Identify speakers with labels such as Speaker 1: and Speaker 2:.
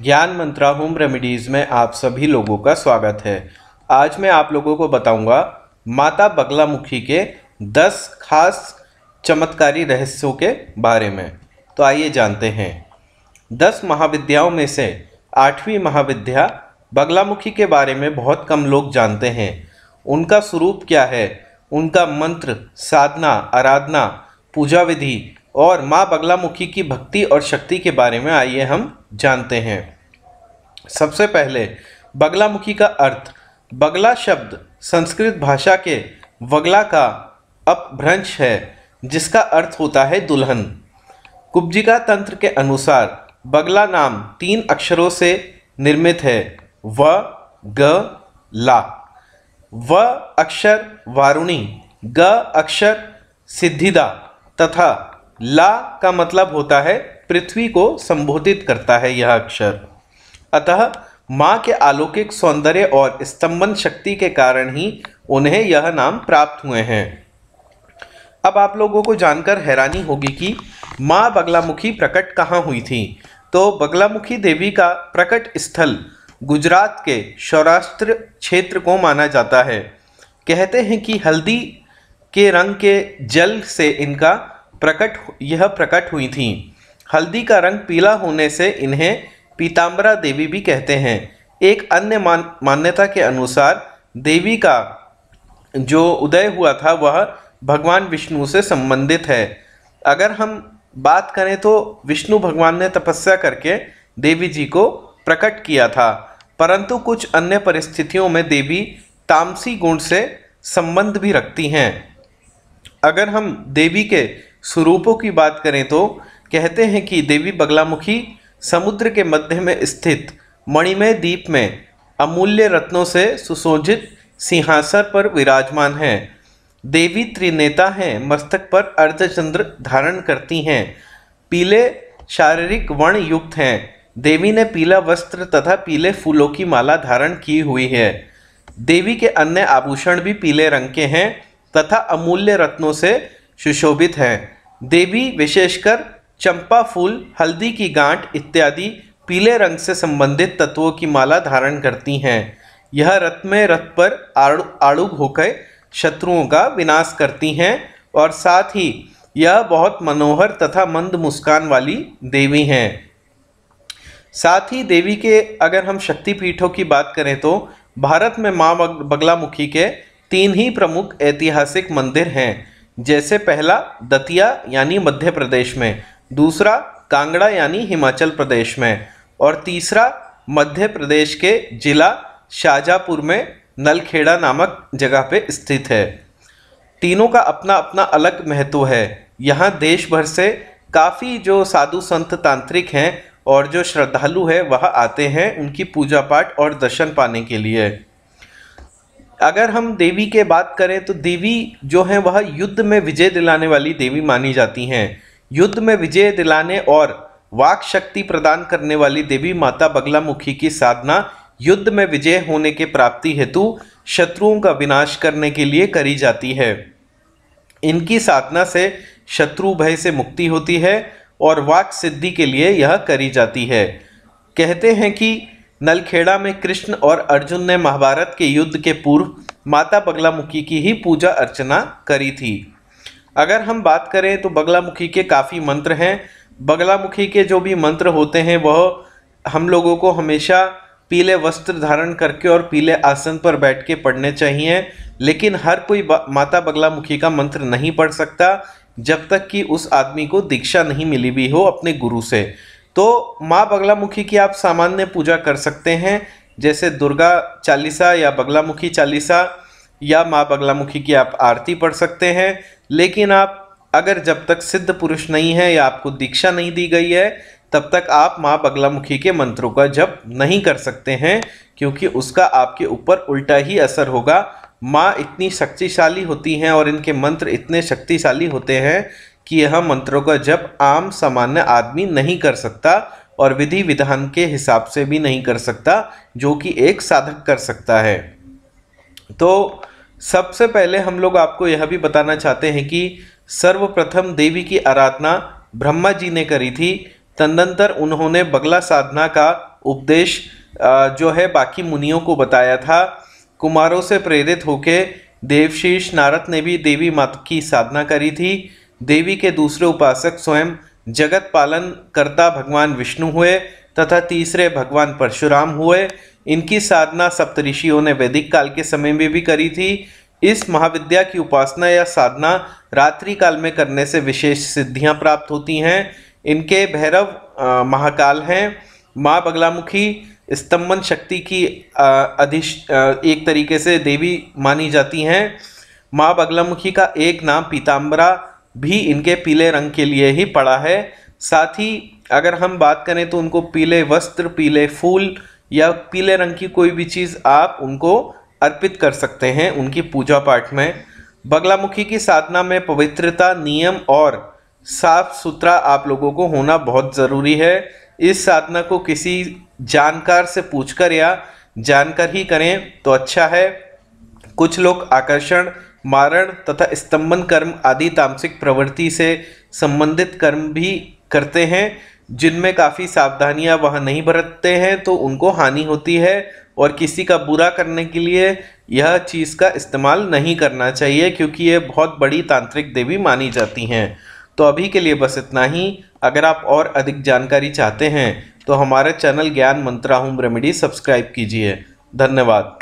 Speaker 1: ज्ञान मंत्रा home remedies में आप सभी लोगों का स्वागत है आज मैं आप लोगों को बताऊंगा माता बगलामुखी के 10 खास चमत्कारी रहस्यों के बारे में तो आइए जानते हैं 10 महाविद्याओं में से आठवीं महाविद्या बगलामुखी के बारे में बहुत कम लोग जानते हैं उनका स्वरूप क्या है उनका मंत्र साधना आराधना पूजा विधि और माँ बगलामुखी की भक्ति और शक्ति के बारे में आइए हम जानते हैं सबसे पहले बगलामुखी का अर्थ बगला शब्द संस्कृत भाषा के वगला का अपभ्रंश है जिसका अर्थ होता है दुल्हन कुब्जिका तंत्र के अनुसार बगला नाम तीन अक्षरों से निर्मित है व ग ला व अक्षर वारुणी ग अक्षर सिद्धिदा तथा ला का मतलब होता है पृथ्वी को संबोधित करता है यह अक्षर अतः माँ के अलौकिक सौंदर्य और स्तंभन शक्ति के कारण ही उन्हें यह नाम प्राप्त हुए हैं अब आप लोगों को जानकर हैरानी होगी कि माँ बगलामुखी प्रकट कहाँ हुई थी तो बगलामुखी देवी का प्रकट स्थल गुजरात के सौराष्ट्र क्षेत्र को माना जाता है कहते हैं कि हल्दी के रंग के जल से इनका प्रकट यह प्रकट हुई थी हल्दी का रंग पीला होने से इन्हें पीताम्बरा देवी भी कहते हैं एक अन्य मान मान्यता के अनुसार देवी का जो उदय हुआ था वह भगवान विष्णु से संबंधित है अगर हम बात करें तो विष्णु भगवान ने तपस्या करके देवी जी को प्रकट किया था परंतु कुछ अन्य परिस्थितियों में देवी तामसी गुण से संबंध भी रखती हैं अगर हम देवी के स्वरूपों की बात करें तो कहते हैं कि देवी बगलामुखी समुद्र के मध्य में स्थित मणिमय द्वीप में अमूल्य रत्नों से सुसोजित सिंहासन पर विराजमान हैं देवी त्रिनेता हैं मस्तक पर अर्धचंद्र धारण करती हैं पीले शारीरिक वर्ण युक्त हैं देवी ने पीला वस्त्र तथा पीले फूलों की माला धारण की हुई है देवी के अन्य आभूषण भी पीले रंग के हैं तथा अमूल्य रत्नों से सुशोभित है देवी विशेषकर चंपा फूल हल्दी की गांठ इत्यादि पीले रंग से संबंधित तत्वों की माला धारण करती हैं यह रथ में रथ पर आड़ू होकर शत्रुओं का विनाश करती हैं और साथ ही यह बहुत मनोहर तथा मंद मुस्कान वाली देवी हैं साथ ही देवी के अगर हम शक्तिपीठों की बात करें तो भारत में माँ बगलामुखी के तीन ही प्रमुख ऐतिहासिक मंदिर हैं जैसे पहला दतिया यानी मध्य प्रदेश में दूसरा कांगड़ा यानी हिमाचल प्रदेश में और तीसरा मध्य प्रदेश के जिला शाहजहाँपुर में नलखेड़ा नामक जगह पे स्थित है तीनों का अपना अपना अलग महत्व है यहाँ देश भर से काफ़ी जो साधु संत तांत्रिक हैं और जो श्रद्धालु है वह आते हैं उनकी पूजा पाठ और दर्शन पाने के लिए अगर हम देवी के बात करें तो देवी जो है वह युद्ध में विजय दिलाने वाली देवी मानी जाती हैं युद्ध में विजय दिलाने और वाक शक्ति प्रदान करने वाली देवी माता बगलामुखी की साधना युद्ध में विजय होने के प्राप्ति हेतु शत्रुओं का विनाश करने के लिए करी जाती है इनकी साधना से शत्रु भय से मुक्ति होती है और वाक सिद्धि के लिए यह करी जाती है कहते हैं कि नलखेड़ा में कृष्ण और अर्जुन ने महाभारत के युद्ध के पूर्व माता बगलामुखी की ही पूजा अर्चना करी थी अगर हम बात करें तो बगलामुखी के काफ़ी मंत्र हैं बगलामुखी के जो भी मंत्र होते हैं वह हम लोगों को हमेशा पीले वस्त्र धारण करके और पीले आसन पर बैठ के पढ़ने चाहिए लेकिन हर कोई माता बगलामुखी का मंत्र नहीं पढ़ सकता जब तक कि उस आदमी को दीक्षा नहीं मिली भी हो अपने गुरु से तो माँ बगलामुखी की आप सामान्य पूजा कर सकते हैं जैसे दुर्गा चालीसा या बगलामुखी चालीसा या माँ बगलामुखी की आप आरती पढ़ सकते हैं लेकिन आप अगर जब तक सिद्ध पुरुष नहीं है या आपको दीक्षा नहीं दी गई है तब तक आप माँ बगलामुखी के मंत्रों का जप नहीं कर सकते हैं क्योंकि उसका आपके ऊपर उल्टा ही असर होगा माँ इतनी शक्तिशाली होती हैं और इनके मंत्र इतने शक्तिशाली होते हैं कि यह मंत्रों का जप आम सामान्य आदमी नहीं कर सकता और विधि विधान के हिसाब से भी नहीं कर सकता जो कि एक साधक कर सकता है तो सबसे पहले हम लोग आपको यह भी बताना चाहते हैं कि सर्वप्रथम देवी की आराधना ब्रह्मा जी ने करी थी तदनंतर उन्होंने बगला साधना का उपदेश जो है बाकी मुनियों को बताया था कुमारों से प्रेरित होके देवशीष नारद ने भी देवी माता की साधना करी थी देवी के दूसरे उपासक स्वयं जगत पालन करता भगवान विष्णु हुए तथा तीसरे भगवान परशुराम हुए इनकी साधना सप्तऋषियों ने वैदिक काल के समय में भी करी थी इस महाविद्या की उपासना या साधना रात्रि काल में करने से विशेष सिद्धियां प्राप्त होती हैं इनके भैरव महाकाल हैं माँ बगलामुखी स्तंभन शक्ति की अधिश एक तरीके से देवी मानी जाती हैं माँ बगलामुखी का एक नाम पीताम्बरा भी इनके पीले रंग के लिए ही पड़ा है साथ ही अगर हम बात करें तो उनको पीले वस्त्र पीले फूल या पीले रंग की कोई भी चीज़ आप उनको अर्पित कर सकते हैं उनकी पूजा पाठ में बगलामुखी की साधना में पवित्रता नियम और साफ सुथरा आप लोगों को होना बहुत ज़रूरी है इस साधना को किसी जानकार से पूछकर या जानकर ही करें तो अच्छा है कुछ लोग आकर्षण मारण तथा स्तंभन कर्म आदि तामसिक प्रवृत्ति से संबंधित कर्म भी करते हैं जिनमें काफ़ी सावधानियां वह नहीं बरतते हैं तो उनको हानि होती है और किसी का बुरा करने के लिए यह चीज़ का इस्तेमाल नहीं करना चाहिए क्योंकि ये बहुत बड़ी तांत्रिक देवी मानी जाती हैं तो अभी के लिए बस इतना ही अगर आप और अधिक जानकारी चाहते हैं तो हमारे चैनल ज्ञान मंत्रा होम रेमेडी सब्सक्राइब कीजिए धन्यवाद